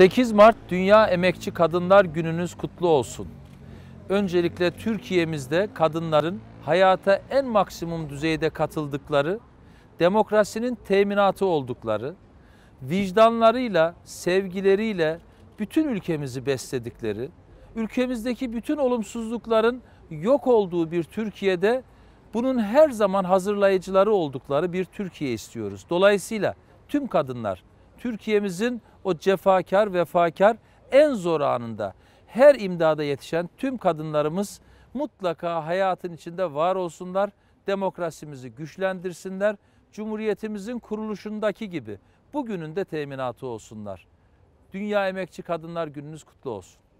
8 Mart Dünya Emekçi Kadınlar Gününüz kutlu olsun. Öncelikle Türkiye'mizde kadınların hayata en maksimum düzeyde katıldıkları, demokrasinin teminatı oldukları, vicdanlarıyla, sevgileriyle bütün ülkemizi besledikleri, ülkemizdeki bütün olumsuzlukların yok olduğu bir Türkiye'de bunun her zaman hazırlayıcıları oldukları bir Türkiye istiyoruz. Dolayısıyla tüm kadınlar Türkiye'mizin o cefakar, vefakar en zor anında her imdada yetişen tüm kadınlarımız mutlaka hayatın içinde var olsunlar, demokrasimizi güçlendirsinler, Cumhuriyetimizin kuruluşundaki gibi bugünün de teminatı olsunlar. Dünya Emekçi Kadınlar Gününüz kutlu olsun.